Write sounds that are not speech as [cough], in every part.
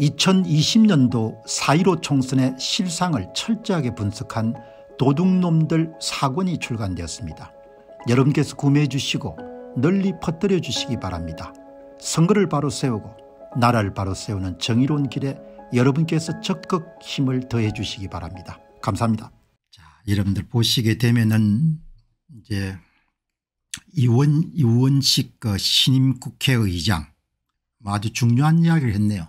2020년도 4.15 총선의 실상을 철저하게 분석한 도둑놈들 사권이 출간되었습니다. 여러분께서 구매해 주시고 널리 퍼뜨려 주시기 바랍니다. 선거를 바로 세우고 나라를 바로 세우는 정의로운 길에 여러분께서 적극 힘을 더해 주시기 바랍니다. 감사합니다. 자, 여러분들 보시게 되면은 이제 이원, 이원식 그 신임 국회의장 아주 중요한 이야기를 했네요.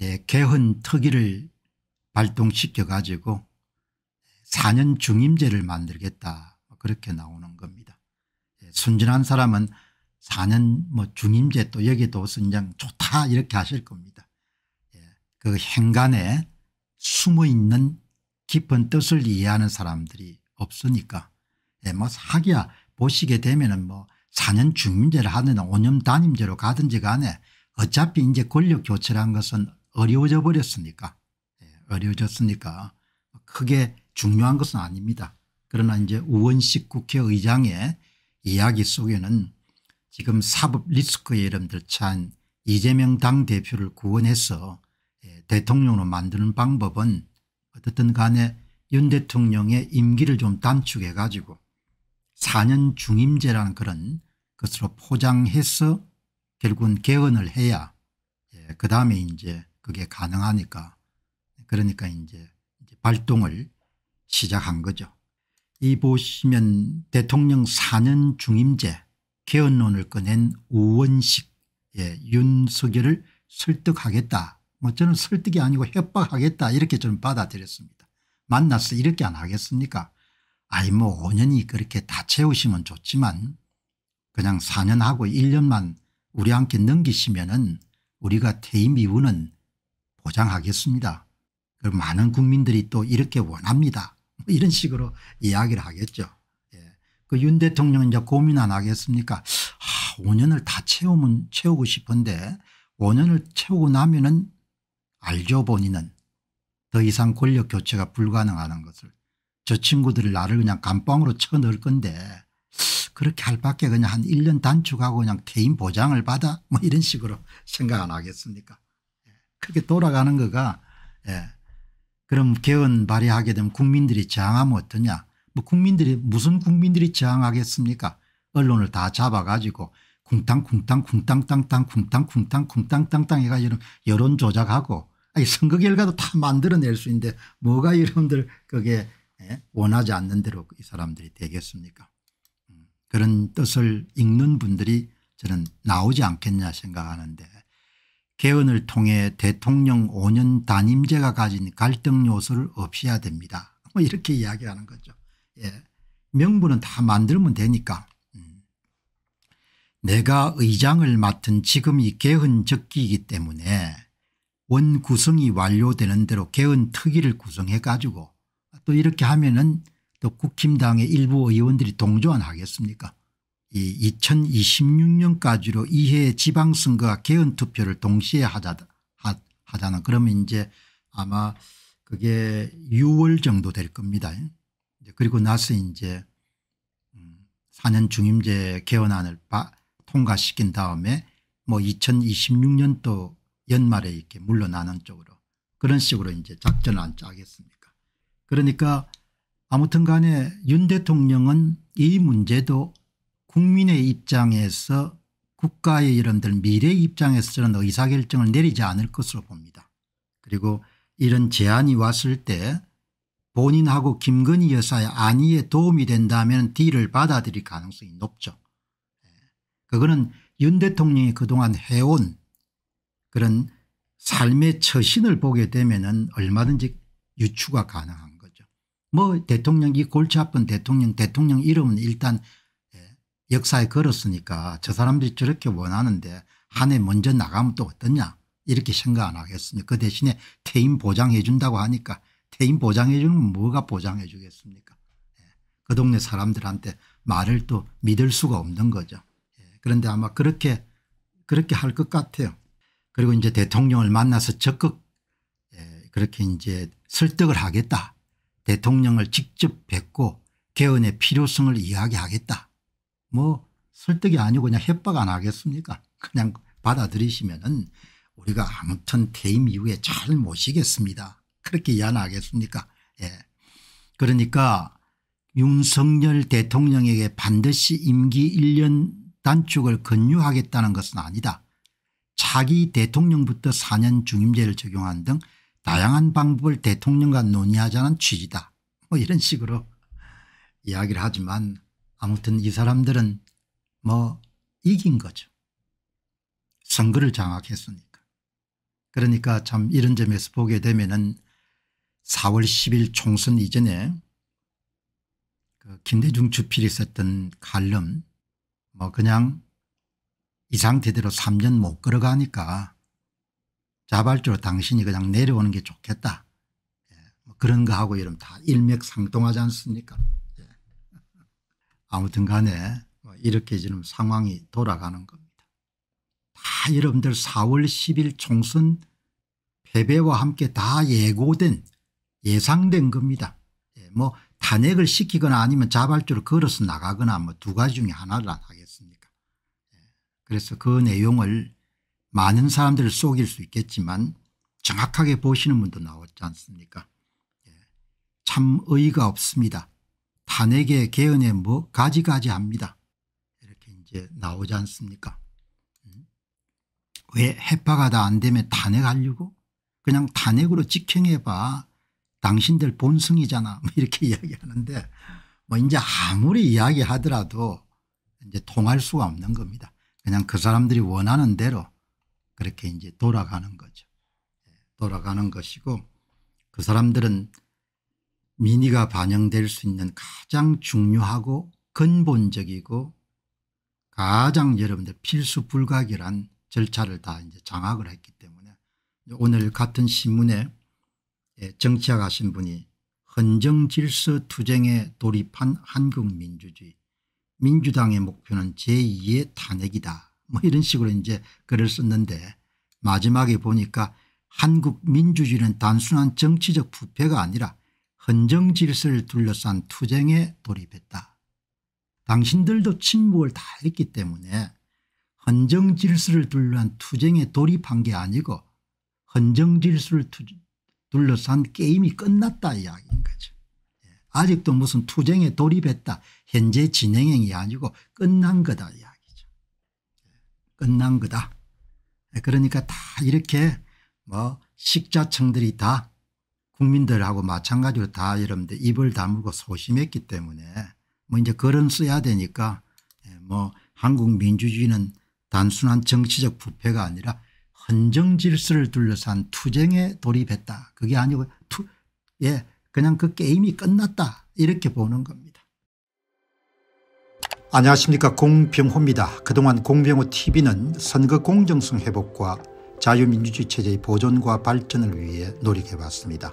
예, 개헌 특위를 발동시켜 가지고 4년 중임제를 만들겠다 그렇게 나오는 겁니다. 예, 순진한 사람은 4년 뭐 중임제 또 여기도 선장 좋다 이렇게 하실 겁니다. 예, 그 행간에 숨어있는 깊은 뜻을 이해하는 사람들이 없으니까 뭐 하기야 보시게 되면은 뭐 4년 중임제를 하든 5년 단임제로 가든지 간에 어차피 이제 권력 교체란 것은 어려워져 버렸습니까 예, 어려워졌으니까 크게 중요한 것은 아닙니다. 그러나 이제 우원식 국회의장의 이야기 속에는 지금 사법 리스크에 이름들 찬 이재명 당대표를 구원해서 예, 대통령으로 만드는 방법은 어떻든 간에 윤 대통령의 임기를 좀 단축해 가지고 4년 중임제라는 그런 것으로 포장해서 결국은 개헌을 해야 예, 그 다음에 이제 그게 가능하니까 그러니까 이제 발동을 시작한 거죠. 이 보시면 대통령 4년 중임제 개헌론을 꺼낸 우원식 예, 윤석열을 설득하겠다. 뭐 저는 설득이 아니고 협박하겠다 이렇게 저는 받아들였습니다. 만났어 이렇게 안 하겠습니까 아니 뭐 5년이 그렇게 다 채우시면 좋지만 그냥 4년하고 1년만 우리한테 넘기시면 은 우리가 퇴임 이후는 보장하겠습니다. 많은 국민들이 또 이렇게 원합니다. 뭐 이런 식으로 이야기를 하겠죠. 예. 그윤 대통령은 이제 고민 안 하겠습니까? 아, 5년을 다 채우면 채우고 싶은데 5년을 채우고 나면은 알죠 본인은 더 이상 권력 교체가 불가능하는 것을 저 친구들을 나를 그냥 감방으로 쳐넣을 건데 그렇게 할 밖에 그냥 한 1년 단축하고 그냥 개인 보장을 받아 뭐 이런 식으로 생각 안 하겠습니까 그렇게 돌아가는 거가 예. 그럼 개헌 발의하게 되면 국민들이 저항하면 어떠냐 뭐 국민들이 무슨 국민들이 저항하겠습니까 언론을 다 잡아가지고 쿵탕쿵탕 쿵탕땅땅 쿵탕쿵탕 쿵탕땅땅 해가지고 여론 조작하고 아니 선거 결과도 다 만들어낼 수 있는데 뭐가 여러분들 그게 예, 원하지 않는 대로 이 사람들이 되겠습니까 음, 그런 뜻을 읽는 분들이 저는 나오지 않겠냐 생각하는데 개헌을 통해 대통령 5년 단임제가 가진 갈등 요소를 없애야 됩니다. 뭐 이렇게 이야기하는 거죠. 예. 명분은 다 만들면 되니까. 음. 내가 의장을 맡은 지금이 개헌 적기이기 때문에 원 구성이 완료되는 대로 개헌 특위를 구성해 가지고 또 이렇게 하면은 또 국힘당의 일부 의원들이 동조안 하겠습니까 이 2026년까지로 이해 지방선거와 개헌투표를 동시에 하자, 하, 하자는 그러면 이제 아마 그게 6월 정도 될 겁니다. 그리고 나서 이제 4년 음, 중임제 개헌안을 바, 통과시킨 다음에 뭐 2026년도 연말에 이렇게 물러나는 쪽으로 그런 식으로 이제 작전을 안 짜겠습니까 그러니까 아무튼 간에 윤 대통령은 이 문제도 국민의 입장에서 국가의 이런들 미래의 입장에서 저는 의사결정을 내리지 않을 것으로 봅니다. 그리고 이런 제안이 왔을 때 본인하고 김건희 여사의 안위에 도움이 된다면 D를 받아들일 가능성이 높죠. 그거는 윤 대통령이 그동안 해온 그런 삶의 처신을 보게 되면 얼마든지 유추가 가능한 거죠. 뭐 대통령 이 골치 아픈 대통령 대통령 이름은 일단 역사에 걸었으니까 저 사람들이 저렇게 원하는데 한해 먼저 나가면 또 어떠냐 이렇게 생각 안 하겠습니까 그 대신에 퇴임 보장해 준다고 하니까 퇴임 보장해 주는 뭐가 보장해 주겠습니까 예. 그 동네 사람들한테 말을 또 믿을 수가 없는 거죠 예. 그런데 아마 그렇게 그렇게 할 것 같아요 그리고 이제 대통령을 만나서 적극 예, 그렇게 이제 설득을 하겠다 대통령을 직접 뵙고 개헌의 필요성을 이야기하겠다 뭐 설득이 아니고 그냥 협박 안 하겠습니까 그냥 받아들이시면은 우리가 아무튼 퇴임 이후에 잘 모시겠습니다. 그렇게 이안하겠습니까 예. 그러니까 윤석열 대통령에게 반드시 임기 1년 단축을 권유하겠다는 것은 아니다. 차기 대통령부터 4년 중임제를 적용한 등 다양한 방법을 대통령과 논의하자는 취지다. 뭐 이런 식으로 이야기를 하지만 아무튼 이 사람들은 뭐 이긴 거죠. 선거를 장악했으니까. 그러니까 참 이런 점에서 보게 되면은 4월 10일 총선 이전에 그 김대중 주필이 썼던 칼럼 뭐 그냥 이 상태대로 3년 못 걸어가니까 자발적으로 당신이 그냥 내려오는 게 좋겠다. 예. 뭐 그런 거하고 이러면 다 일맥상통하지 않습니까 아무튼 간에 뭐 이렇게 지금 상황이 돌아가는 겁니다. 다 여러분들 4월 10일 총선 패배와 함께 다 예고된 예상된 겁니다. 예, 뭐 탄핵을 시키거나 아니면 자발적으 걸어서 나가거나 뭐 두 가지 중에 하나를 하겠습니까. 예, 그래서 그 내용을 많은 사람들을 속일 수 있겠지만 정확하게 보시는 분도 나왔지 않습니까. 예, 참 의의가 없습니다. 산에게 개헌에뭐 가지가지 합니다. 이렇게 이제 나오지 않습니까? 음. 왜 해파가 다 안 되면 탄핵하려고? 그냥 탄핵으로 직행해봐. 당신들 본성이잖아. 뭐 이렇게 [laughs] 이야기하는데 뭐 이제 아무리 이야기하더라도 이제 통할 수가 없는 겁니다. 그냥 그 사람들이 원하는 대로 그렇게 이제 돌아가는 거죠. 예, 돌아가는 것이고 그 사람들은 민의가 반영될 수 있는 가장 중요하고 근본적이고 가장 여러분들 필수 불가결한 절차를 다 이제 장악을 했기 때문에 오늘 같은 신문에 예, 정치학하신 분이 헌정질서 투쟁에 돌입한 한국민주주의 민주당의 목표는 제2의 탄핵이다 뭐 이런 식으로 이제 글을 썼는데 마지막에 보니까 한국 민주주의는 단순한 정치적 부패가 아니라 헌정질서를 둘러싼 투쟁에 돌입했다. 당신들도 침묵을 다 했기 때문에 헌정질서를 둘러싼 투쟁에 돌입한 게 아니고 헌정질서를 둘러싼 게임이 끝났다 이야기인 거죠. 예, 아직도 무슨 투쟁에 돌입했다 현재 진행형이 아니고 끝난 거다 이야기죠. 예, 끝난 거다. 예, 그러니까 다 이렇게 뭐 식자층들이 다 국민들하고 마찬가지로 다 여러분들 입을 다물고 소심했기 때문에 뭐 이제 글은 써야 되니까 예, 뭐 한국 민주주의는 단순한 정치적 부패가 아니라 헌정 질서를 둘러싼 투쟁에 돌입했다. 그게 아니고 투, 예, 그냥 그 게임이 끝났다. 이렇게 보는 겁니다. 안녕하십니까 공병호입니다. 그동안 공병호TV는 선거 공정성 회복과 자유민주주의 체제의 보존과 발전을 위해 노력해봤습니다.